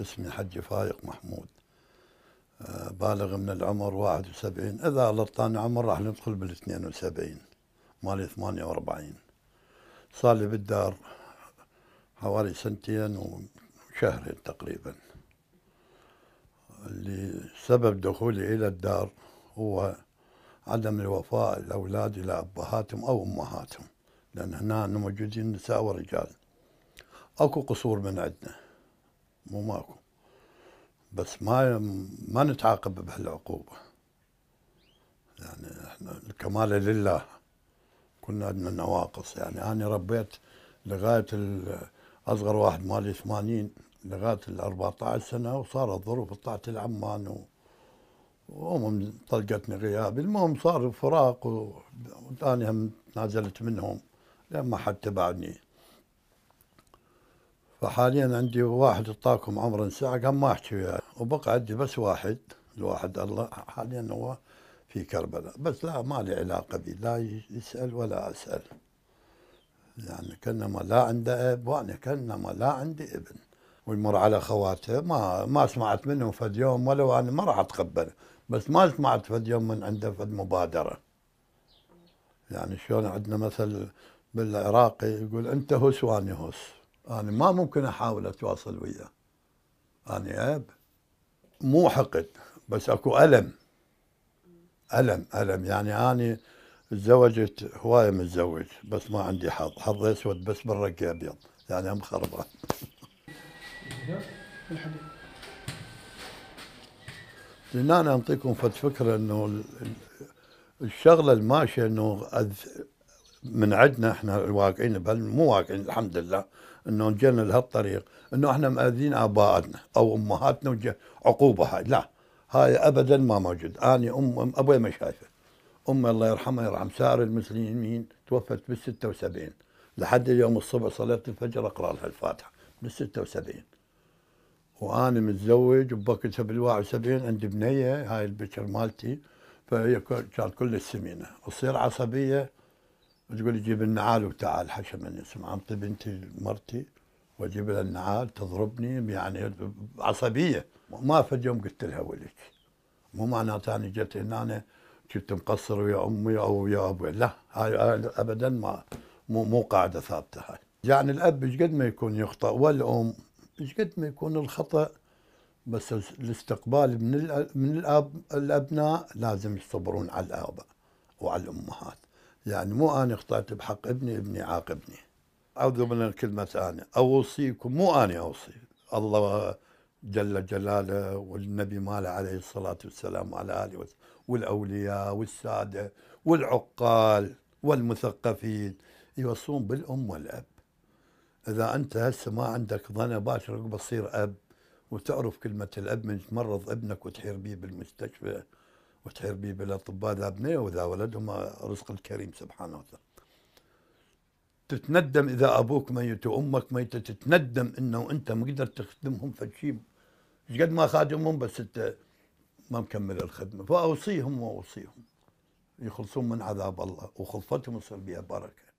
اسمي حج فايق محمود آه، بالغ من العمر 71 اذا لطاني عمر راح ندخل بال 72 مالي 48 صار لي بالدار حوالي سنتين وشهرين تقريبا اللي سبب دخولي الى الدار هو عدم الوفاء الاولاد الى ابهاتهم او امهاتهم لان هنا موجودين نساء ورجال اكو قصور من عندنا مو ماكو بس ما ما نتعاقب بهالعقوبه يعني احنا الكمال لله كنا عندنا نواقص يعني انا ربيت لغايه اصغر واحد مالي 80 لغايه ال 14 سنه وصارت ظروف طلعت العمان و... وهم طلقتني غيابي المهم صار فراق وانا هم تنازلت منهم لما حد تبعني فحاليا عندي واحد الطاقم عمره ساعة قام ما احكي وياه وبقى عندي بس واحد الواحد الله حاليا هو في كربلاء بس لا ما لي علاقة به لا يسأل ولا أسأل يعني كأنما لا عنده أب وأنا كأنما لا عندي ابن ويمر على أخواته ما ما سمعت منه فد يوم ولو أنا ما راح أتقبله بس ما سمعت فد يوم من عنده فد مبادرة يعني شلون عندنا مثل بالعراقي يقول أنت هس وأنا هس أنا ما ممكن أحاول أتواصل وياه أنا أب مو حقد بس أكو ألم ألم ألم يعني أنا تزوجت هواية متزوج بس ما عندي حظ حظ أسود بس بالرقي أبيض يعني هم خربان لأن أنا أعطيكم فت فكرة أنه الشغلة الماشية أنه من عندنا احنا الواقعين بل مو واقعين الحمد لله انه نجن لهالطريق انه احنا مأذين ابائنا او امهاتنا عقوبه هاي لا هاي ابدا ما موجود اني ام ابوي ما شايفه امي الله يرحمها يرحم سائر المسلمين توفت بال 76 لحد اليوم الصبح صليت الفجر اقرا لها الفاتحه بال 76 وانا متزوج بوقتها بال 71 عندي بنيه هاي البكر مالتي فهي كانت كلش سمينه تصير عصبيه تقول لي جيب النعال وتعال اسم عمتي بنتي مرتي واجيب لها النعال تضربني يعني عصبيه ما فد يوم قلت لها ولك مو معناته انا جيت هنا أنا كنت مقصر ويا امي او ويا ابوي لا هاي ابدا ما مو مو قاعده ثابته هاي يعني الاب ايش قد ما يكون يخطا والام ايش قد ما يكون الخطا بس الاستقبال من من الاب الابناء لازم يصبرون على الاباء وعلى الامهات يعني مو أنا اخطأت بحق ابني ابني عاقبني أعوذ من الكلمة الثانيه أوصيكم مو أنا أوصي الله جل جلاله والنبي ماله عليه الصلاة والسلام وعلى آله والأولياء والسادة والعقال والمثقفين يوصون بالأم والأب إذا أنت هسه ما عندك ظن باشر بتصير أب وتعرف كلمة الأب من تمرض ابنك وتحير بيه بالمستشفى وتحير به بالاطباء ذا ابنه وذا ولدهم رزق الكريم سبحانه وتعالى تتندم اذا ابوك ميت وامك ميته تتندم انه انت ما قدرت تخدمهم فشي قد ما خادمهم بس انت ما مكمل الخدمه فاوصيهم واوصيهم يخلصون من عذاب الله وخلفتهم يصير بها بركه